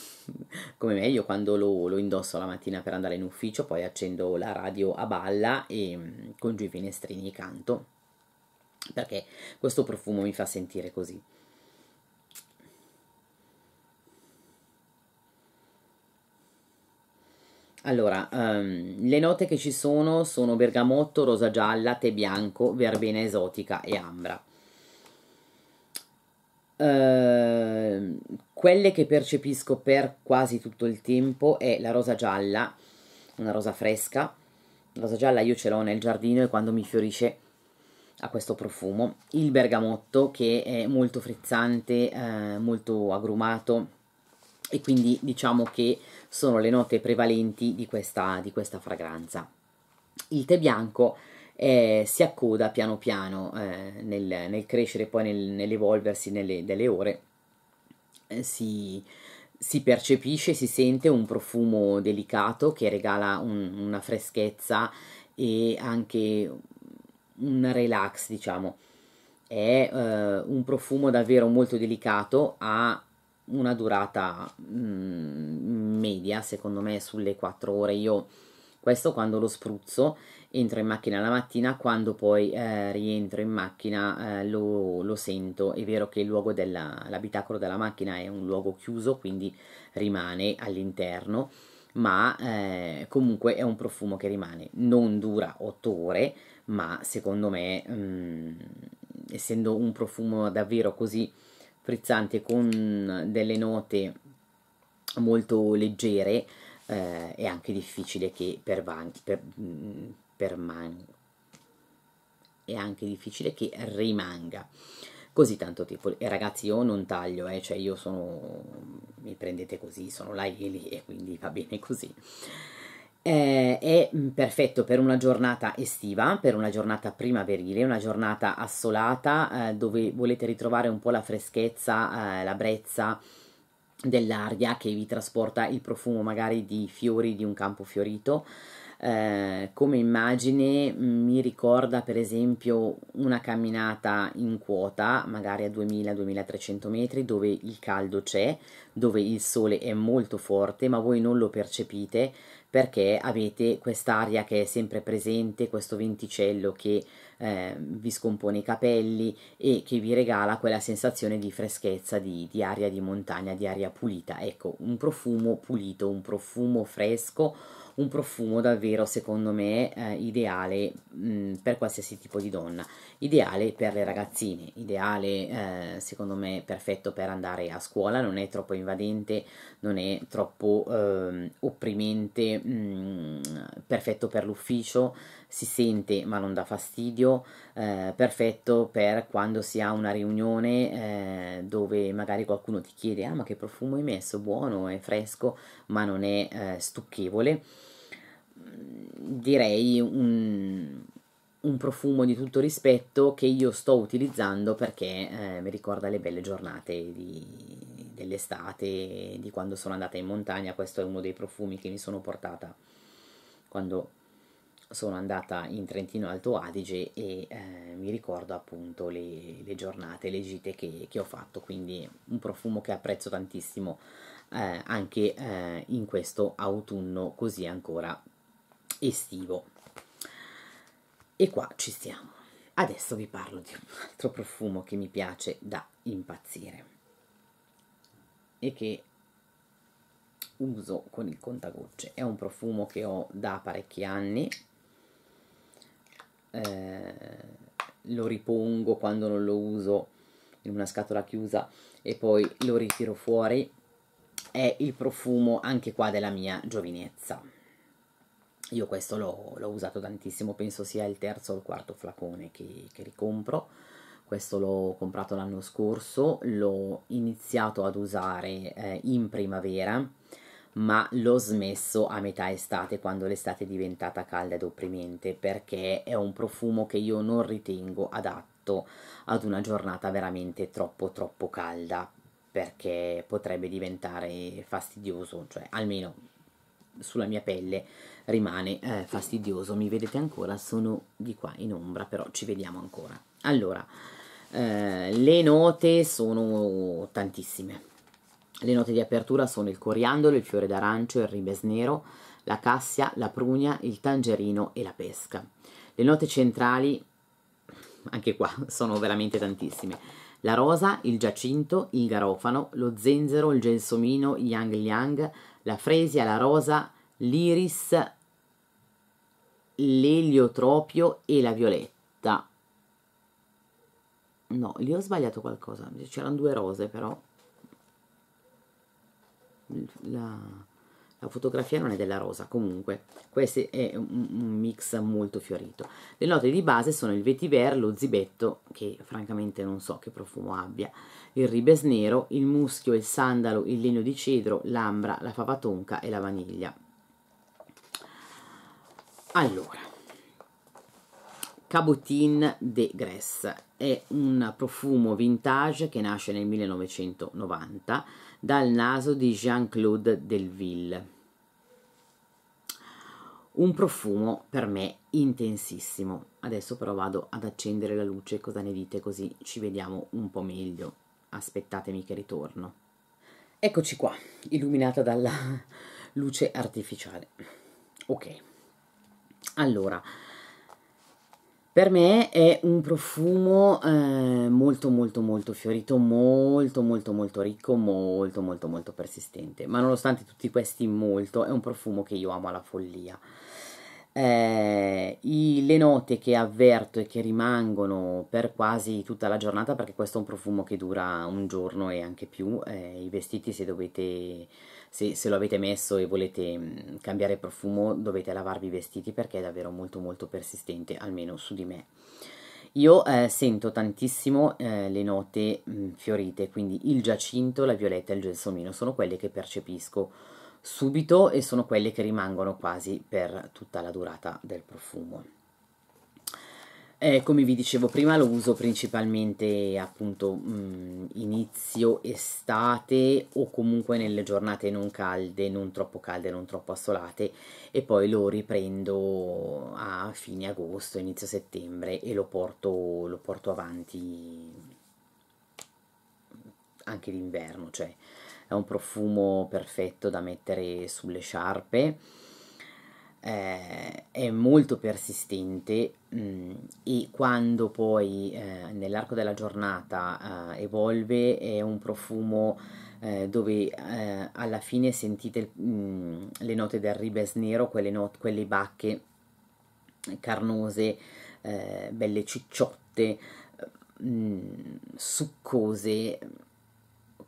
come meglio quando lo, lo, indosso la mattina per andare in ufficio poi accendo la radio a balla e mm, con giù i finestrini canto perché questo profumo mi fa sentire così Allora, um, le note che ci sono sono bergamotto, rosa gialla, tè bianco, verbena esotica e ambra. Ehm, quelle che percepisco per quasi tutto il tempo è la rosa gialla, una rosa fresca. La rosa gialla io ce l'ho nel giardino e quando mi fiorisce ha questo profumo. Il bergamotto che è molto frizzante, eh, molto agrumato e quindi diciamo che sono le note prevalenti di questa, di questa fragranza. Il tè bianco eh, si accoda piano piano eh, nel, nel, crescere poi nel, nell'evolversi nelle, delle ore, eh, si, si, percepisce, si sente un profumo delicato che regala un, una freschezza e anche un relax, diciamo. È eh, un profumo davvero molto delicato, ha una durata mh, mm, media, secondo me, sulle 4 ore. Io questo quando lo spruzzo entro in macchina la mattina, quando poi eh, rientro in macchina eh, lo, lo, sento, è vero che il luogo dell'abitacolo della macchina è un luogo chiuso, quindi rimane all'interno, ma eh, comunque è un profumo che rimane, non dura 8 ore, ma secondo me, mh, mm, essendo un profumo davvero così frizzante con delle note molto leggere, eh, è anche difficile che pervani, per, mh, mm, permane è anche difficile che rimanga così tanto tempo. E ragazzi, io non taglio, eh, cioè io sono. mi prendete così, sono là e e quindi va bene così. Eh, è mm, perfetto per una giornata estiva, per una giornata primaverile, una giornata assolata eh, dove volete ritrovare un po' la freschezza, eh, la brezza dell'aria che vi trasporta il profumo magari di fiori di un campo fiorito eh, come immagine mm, mi ricorda per esempio una camminata in quota, magari a 2000-2300 metri, dove il caldo c'è, dove il sole è molto forte, ma voi non lo percepite perché avete quest'aria che è sempre presente, questo venticello che eh, vi scompone i capelli e che vi regala quella sensazione di freschezza, di, di aria di montagna, di aria pulita. Ecco, un profumo pulito, un profumo fresco un profumo davvero secondo me eh, ideale mh, mm, per qualsiasi tipo di donna, ideale per le ragazzine, ideale eh, secondo me perfetto per andare a scuola, non è troppo invadente, non è troppo eh, opprimente, mh, mm, perfetto per l'ufficio, si sente ma non dà fastidio, eh, perfetto per quando si ha una riunione eh, dove magari qualcuno ti chiede ah ma che profumo hai messo, buono, è fresco, ma non è eh, stucchevole direi un, un, profumo di tutto rispetto che io sto utilizzando perché eh, mi ricorda le belle giornate di, dell'estate, di quando sono andata in montagna, questo è uno dei profumi che mi sono portata quando sono andata in Trentino Alto Adige e eh, mi ricordo appunto le, le giornate, le gite che, che, ho fatto, quindi un profumo che apprezzo tantissimo eh, anche eh, in questo autunno così ancora estivo e qua ci siamo adesso vi parlo di un altro profumo che mi piace da impazzire e che uso con il contagocce è un profumo che ho da parecchi anni eh, lo ripongo quando non lo uso in una scatola chiusa e poi lo ritiro fuori è il profumo anche qua della mia giovinezza io questo l'ho, l'ho, usato tantissimo, penso sia il terzo o il quarto flacone che, che ricompro. Questo l'ho comprato l'anno scorso, l'ho iniziato ad usare eh, in primavera, ma l'ho smesso a metà estate quando l'estate è diventata calda ed opprimente perché è un profumo che io non ritengo adatto ad una giornata veramente troppo troppo calda perché potrebbe diventare fastidioso, cioè almeno sulla mia pelle rimane eh, fastidioso. Mi vedete ancora? Sono di qua in ombra, però ci vediamo ancora. Allora, eh, le note sono tantissime. Le note di apertura sono il coriandolo, il fiore d'arancio, il ribes nero, la cassia, la prugna, il tangerino e la pesca. Le note centrali, anche qua, sono veramente tantissime. La rosa, il giacinto, il garofano, lo zenzero, il gelsomino, yang liang, la fresia, la rosa, l'iris, l'eliotropio e la violetta. No, lì ho sbagliato qualcosa, c'erano due rose però. La, la, fotografia non è della rosa, comunque questo è un, un, mix molto fiorito. Le note di base sono il vetiver, lo zibetto, che francamente non so che profumo abbia, il ribes nero, il muschio, il sandalo, il legno di cedro, l'ambra, la fava tonca e la vaniglia. Allora, Cabotin de Grasse è un profumo vintage che nasce nel 1990 dal naso di Jean-Claude Delville. Un profumo per me intensissimo. Adesso però vado ad accendere la luce, cosa ne dite così ci vediamo un po' meglio aspettatemi che ritorno. Eccoci qua, illuminata dalla luce artificiale. Ok. Allora, per me è un profumo eh, molto molto molto fiorito, molto molto molto ricco, molto molto molto persistente, ma nonostante tutti questi molto, è un profumo che io amo alla follia eh, i, le note che avverto e che rimangono per quasi tutta la giornata, perché questo è un profumo che dura un giorno e anche più, eh, i vestiti se dovete... Se, se, lo avete messo e volete mm, cambiare profumo dovete lavarvi i vestiti perché è davvero molto molto persistente, almeno su di me. Io eh, sento tantissimo eh, le note mh, mm, fiorite, quindi il giacinto, la violetta e il gelsomino sono quelle che percepisco subito e sono quelle che rimangono quasi per tutta la durata del profumo. Eh, come vi dicevo prima lo uso principalmente appunto mh, mm, inizio estate o comunque nelle giornate non calde, non troppo calde, non troppo assolate e poi lo riprendo a fine agosto, inizio settembre e lo porto, lo porto avanti anche d'inverno, cioè è un profumo perfetto da mettere sulle sciarpe, eh, è molto persistente mh, mm, e quando poi eh, nell'arco della giornata eh, evolve è un profumo eh, dove eh, alla fine sentite mh, mm, le note del ribes nero, quelle, not- quelle bacche carnose, eh, belle cicciotte, mh, mm, succose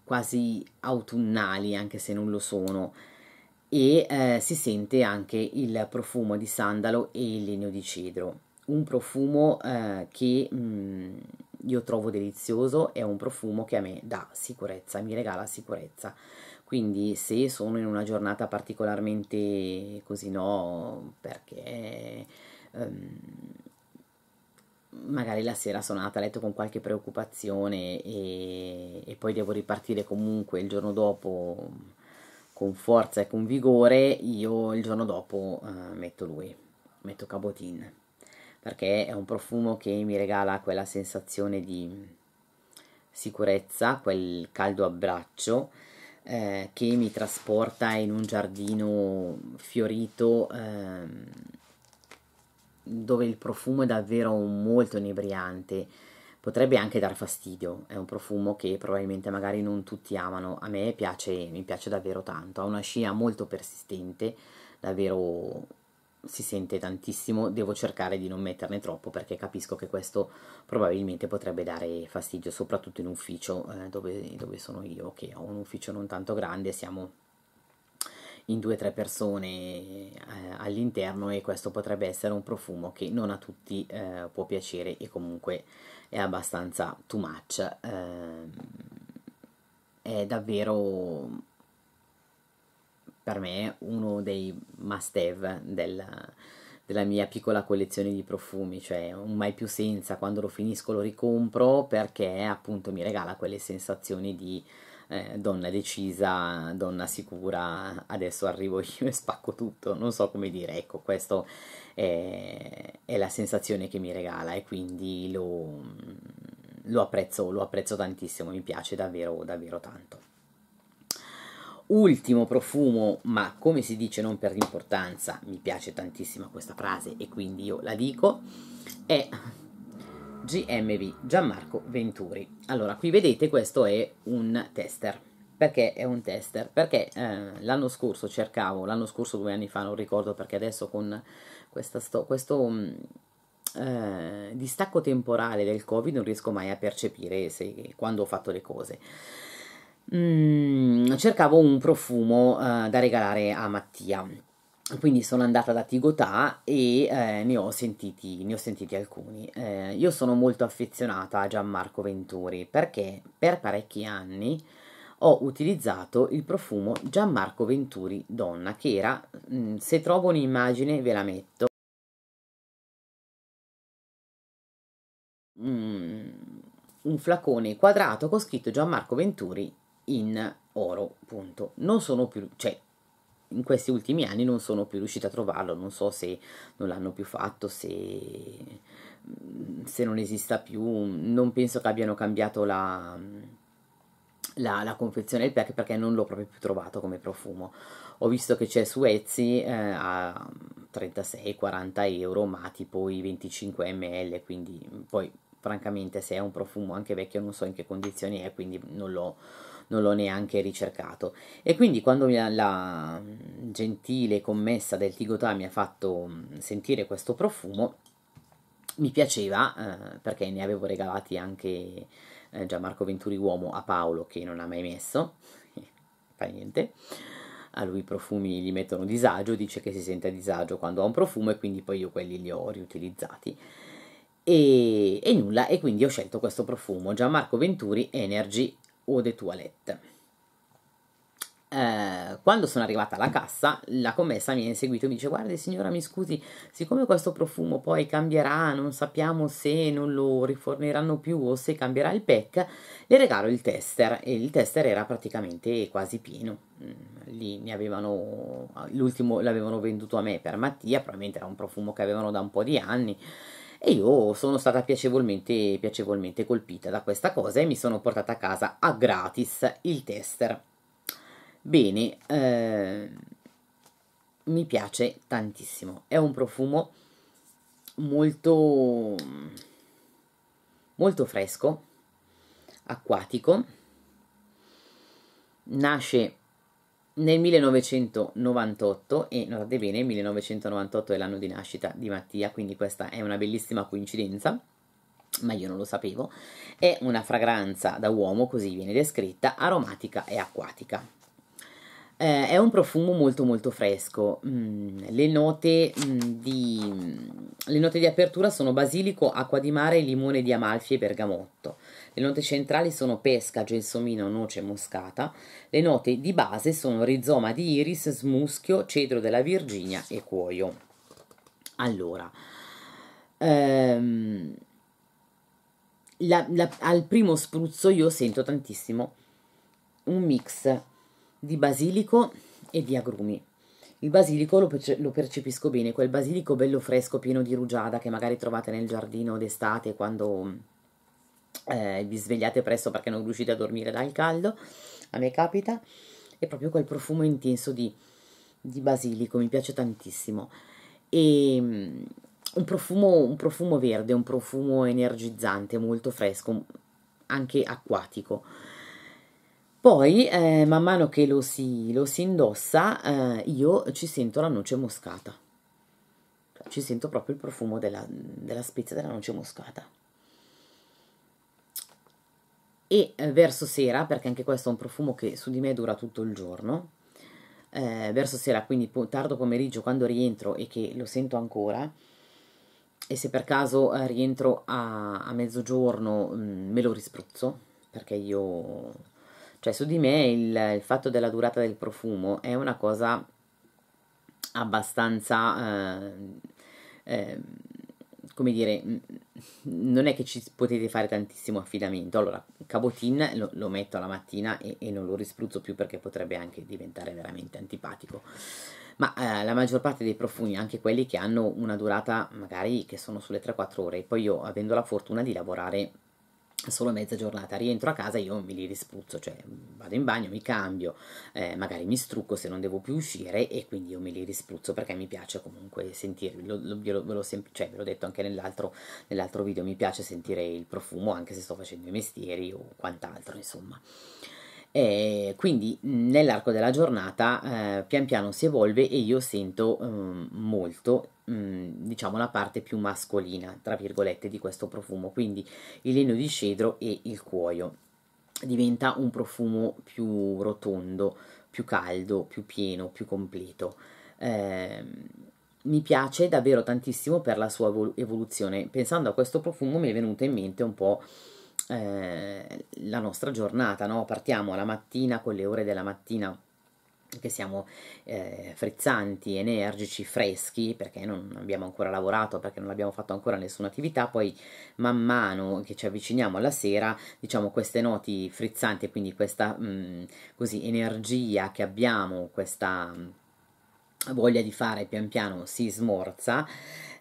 quasi autunnali, anche se non lo sono, e eh, si sente anche il profumo di sandalo e il legno di cedro. Un profumo eh, che mh, mm, io trovo delizioso, è un profumo che a me dà sicurezza, mi regala sicurezza. Quindi se sono in una giornata particolarmente così no, perché... Um, magari la sera sono andata a letto con qualche preoccupazione e, e, poi devo ripartire comunque il giorno dopo mm, con forza e con vigore, io il giorno dopo uh, metto lui, metto Cabotin, perché è un profumo che mi regala quella sensazione di mm, sicurezza, quel caldo abbraccio eh, che mi trasporta in un giardino fiorito. Eh, dove il profumo è davvero molto inebriante. Potrebbe anche dar fastidio, è un profumo che probabilmente magari non tutti amano, a me piace, mi piace davvero tanto, ha una scia molto persistente, davvero si sente tantissimo, devo cercare di non metterne troppo perché capisco che questo probabilmente potrebbe dare fastidio, soprattutto in ufficio eh, dove, dove sono io, che ho un ufficio non tanto grande, siamo in due o tre persone eh, all'interno e questo potrebbe essere un profumo che non a tutti eh, può piacere e comunque è abbastanza too much. Ehm, è davvero per me uno dei must have della, della mia piccola collezione di profumi, cioè un mai più senza, quando lo finisco lo ricompro perché appunto mi regala quelle sensazioni di eh, donna decisa, donna sicura, adesso arrivo io e spacco tutto, non so come dire, ecco, questa è, è, la sensazione che mi regala e quindi lo, lo, apprezzo, lo apprezzo tantissimo, mi piace davvero, davvero tanto. Ultimo profumo, ma come si dice non per importanza, mi piace tantissimo questa frase e quindi io la dico, è GMV Gianmarco Venturi. Allora, qui vedete questo è un tester. Perché è un tester? Perché eh, l'anno scorso cercavo, l'anno scorso due anni fa, non ricordo perché adesso con sto, questo mh, mm, eh, distacco temporale del Covid non riesco mai a percepire se, quando ho fatto le cose. Mm, cercavo un profumo eh, da regalare a Mattia quindi sono andata da Tigotà e eh, ne, ho sentiti, ne, ho sentiti, alcuni. Eh, io sono molto affezionata a Gianmarco Venturi perché per parecchi anni ho utilizzato il profumo Gianmarco Venturi Donna, che era, mh, mm, se trovo un'immagine ve la metto, mh, mm, un flacone quadrato con scritto Gianmarco Venturi in oro, punto. Non sono più, cioè in questi ultimi anni non sono più riuscita a trovarlo, non so se non l'hanno più fatto, se, se non esista più, non penso che abbiano cambiato la, la, la confezione del pack perché non l'ho proprio più trovato come profumo. Ho visto che c'è su Etsy eh, a 36-40 euro, ma tipo i 25 ml, quindi poi francamente se è un profumo anche vecchio non so in che condizioni è, quindi non l'ho non l'ho neanche ricercato. E quindi quando la gentile commessa del Tigotà mi ha fatto mm, sentire questo profumo, mi piaceva eh, perché ne avevo regalati anche eh, Gianmarco Venturi Uomo a Paolo che non ha mai messo, fa niente a lui i profumi gli mettono disagio, dice che si sente a disagio quando ha un profumo e quindi poi io quelli li ho riutilizzati. E, e nulla, e quindi ho scelto questo profumo, Gianmarco Venturi Energy o de toilette. Eh, quando sono arrivata alla cassa, la commessa mi ha inseguito e mi dice: Guardi, signora, mi scusi, siccome questo profumo poi cambierà, non sappiamo se non lo riforniranno più o se cambierà il pack, le regalo il tester. E il tester era praticamente quasi pieno. Mm, lì ne avevano l'ultimo l'avevano venduto a me per Mattia, probabilmente era un profumo che avevano da un po' di anni e io sono stata piacevolmente, piacevolmente colpita da questa cosa e mi sono portata a casa a gratis il tester. Bene, eh, mi piace tantissimo, è un profumo molto, molto fresco, acquatico, nasce nel 1998, e notate bene, 1998 è l'anno di nascita di Mattia, quindi questa è una bellissima coincidenza, ma io non lo sapevo, è una fragranza da uomo, così viene descritta, aromatica e acquatica. Eh, è un profumo molto molto fresco. Mm, le, note, mm, di, le note di apertura sono basilico, acqua di mare, limone di Amalfi e bergamotto. Le note centrali sono pesca, gelsomino, noce, moscata. Le note di base sono rizoma di iris, smuschio, cedro della Virginia e cuoio. Allora, ehm, la, la, al primo spruzzo io sento tantissimo un mix di basilico e di agrumi. Il basilico lo, perce- lo, percepisco bene, quel basilico bello fresco, pieno di rugiada che magari trovate nel giardino d'estate quando eh, vi svegliate presto perché non riuscite a dormire dal caldo, a me capita, è proprio quel profumo intenso di, di basilico, mi piace tantissimo. E mm, un, profumo, un profumo verde, un profumo energizzante, molto fresco, anche acquatico poi, eh, man mano che lo si, lo si indossa, eh, io ci sento la noce moscata. Cioè, ci sento proprio il profumo della, della spezia della noce moscata. E eh, verso sera, perché anche questo è un profumo che su di me dura tutto il giorno, eh, verso sera, quindi po tardo pomeriggio, quando rientro e che lo sento ancora, e se per caso eh, rientro a, a mezzogiorno mh, mm, me lo rispruzzo, perché io cioè, su di me il, il fatto della durata del profumo è una cosa abbastanza... Eh, eh, come dire, non è che ci potete fare tantissimo affidamento. Allora, Cabotin lo, lo metto alla mattina e, e, non lo rispruzzo più perché potrebbe anche diventare veramente antipatico. Ma eh, la maggior parte dei profumi, anche quelli che hanno una durata magari che sono sulle 3-4 ore, poi io avendo la fortuna di lavorare solo mezza giornata, rientro a casa io mi li rispuzzo, cioè vado in bagno, mi cambio, eh, magari mi strucco se non devo più uscire e quindi io me li rispruzzo perché mi piace comunque sentirli, lo, lo, cioè, ve, l'ho sem- cioè, detto anche nell'altro, nell'altro, video, mi piace sentire il profumo anche se sto facendo i mestieri o quant'altro insomma. E quindi nell'arco della giornata eh, pian piano si evolve e io sento eh, molto diciamo la parte più mascolina tra virgolette di questo profumo quindi il legno di cedro e il cuoio diventa un profumo più rotondo più caldo più pieno più completo eh, mi piace davvero tantissimo per la sua evoluzione pensando a questo profumo mi è venuta in mente un po' eh, la nostra giornata no? partiamo la mattina con le ore della mattina che siamo eh, frizzanti, energici, freschi, perché non abbiamo ancora lavorato, perché non abbiamo fatto ancora nessuna attività, poi man mano che ci avviciniamo alla sera, diciamo queste noti frizzanti, e quindi questa mh, mm, così, energia che abbiamo, questa mh, mm, voglia di fare pian piano si smorza,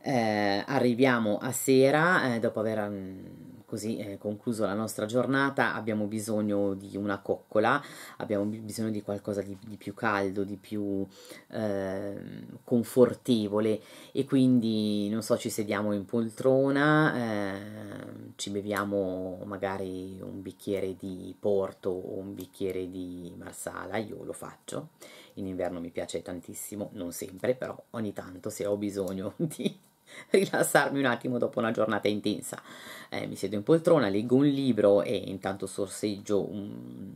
eh, arriviamo a sera eh, dopo aver... Mh, mm, così eh, concluso la nostra giornata abbiamo bisogno di una coccola, abbiamo bisogno di qualcosa di, di più caldo, di più eh, confortevole e quindi non so ci sediamo in poltrona, eh, ci beviamo magari un bicchiere di porto o un bicchiere di marsala, io lo faccio, in inverno mi piace tantissimo, non sempre però ogni tanto se ho bisogno di rilassarmi un attimo dopo una giornata intensa. Eh, mi siedo in poltrona, leggo un libro e intanto sorseggio un,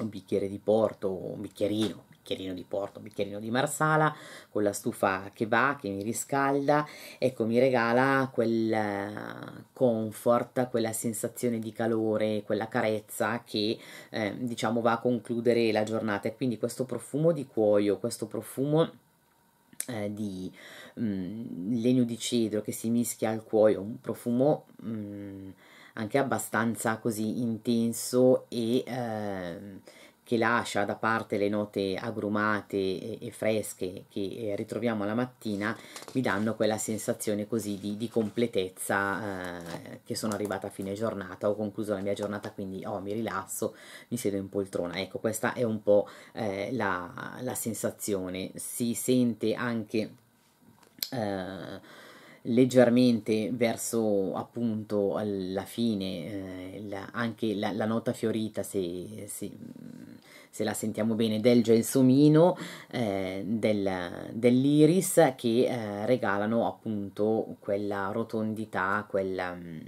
un bicchiere di porto, un bicchierino, un bicchierino di porto, un bicchierino di marsala, con la stufa che va, che mi riscalda, ecco mi regala quel eh, comfort, quella sensazione di calore, quella carezza che eh, diciamo va a concludere la giornata e quindi questo profumo di cuoio, questo profumo eh, di mh, mm, legno di cedro che si mischia al cuoio, un profumo mh, mm, anche abbastanza così intenso e eh, che lascia da parte le note agrumate e, e fresche che eh, ritroviamo la mattina, mi danno quella sensazione così di, di completezza eh, che sono arrivata a fine giornata, ho concluso la mia giornata, quindi oh, mi rilasso, mi siedo in poltrona. Ecco, questa è un po' eh, la, la, sensazione. Si sente anche... Eh, leggermente verso appunto la fine, eh, la, anche la, la, nota fiorita, se, se, mm, se, la sentiamo bene, del gelsomino, eh, del, dell'iris che eh, regalano appunto quella rotondità, quella, mm,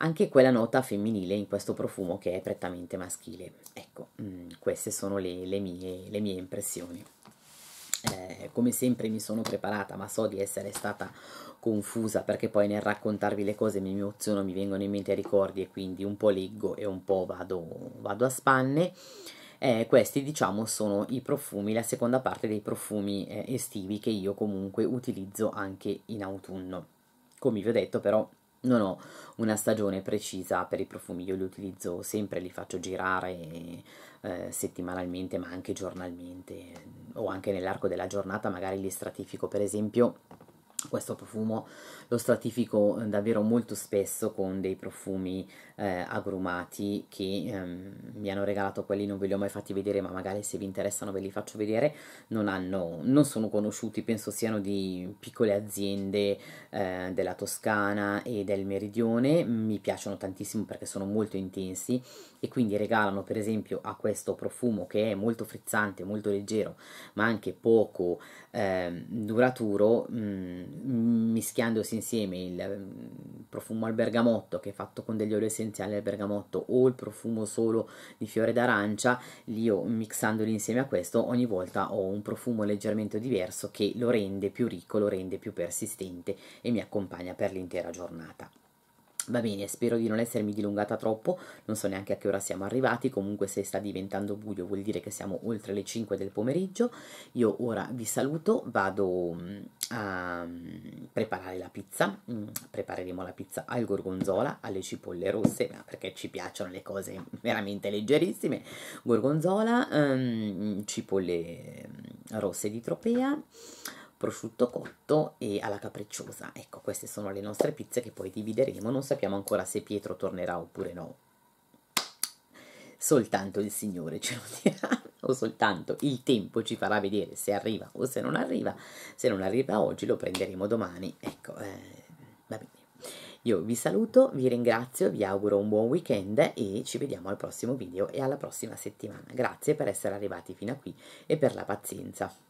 anche quella nota femminile in questo profumo che è prettamente maschile. Ecco, mh, mm, queste sono le, le, mie, le mie impressioni eh, come sempre mi sono preparata, ma so di essere stata confusa perché poi nel raccontarvi le cose mi emoziono, mi vengono in mente i ricordi e quindi un po' leggo e un po' vado, vado a spanne. Eh, questi diciamo sono i profumi, la seconda parte dei profumi eh, estivi che io comunque utilizzo anche in autunno. Come vi ho detto però non ho una stagione precisa per i profumi, io li utilizzo sempre, li faccio girare eh, settimanalmente ma anche giornalmente, o anche nell'arco della giornata magari li stratifico, per esempio questo profumo lo stratifico eh, davvero molto spesso con dei profumi eh, agrumati che ehm, mi hanno regalato quelli non ve li ho mai fatti vedere ma magari se vi interessano ve li faccio vedere non, hanno, non sono conosciuti penso siano di piccole aziende eh, della Toscana e del Meridione mi piacciono tantissimo perché sono molto intensi e quindi regalano per esempio a questo profumo che è molto frizzante molto leggero ma anche poco eh, duraturo mh, mm, Mm, mischiandosi insieme il mm, profumo al bergamotto che è fatto con degli oli essenziali al bergamotto o il profumo solo di fiore d'arancia, io mixandoli insieme a questo ogni volta ho un profumo leggermente diverso che lo rende più ricco, lo rende più persistente e mi accompagna per l'intera giornata. Va bene, spero di non essermi dilungata troppo, non so neanche a che ora siamo arrivati, comunque se sta diventando buio vuol dire che siamo oltre le 5 del pomeriggio. Io ora vi saluto, vado mm, a mm, preparare la pizza, mm, prepareremo la pizza al gorgonzola, alle cipolle rosse, perché ci piacciono le cose veramente leggerissime, gorgonzola, ehm, cipolle rosse di tropea prosciutto cotto e alla capricciosa. Ecco, queste sono le nostre pizze che poi divideremo, non sappiamo ancora se Pietro tornerà oppure no. Soltanto il Signore ce lo dirà, o soltanto il tempo ci farà vedere se arriva o se non arriva. Se non arriva oggi lo prenderemo domani. Ecco, eh, va bene. Io vi saluto, vi ringrazio, vi auguro un buon weekend e ci vediamo al prossimo video e alla prossima settimana. Grazie per essere arrivati fino a qui e per la pazienza.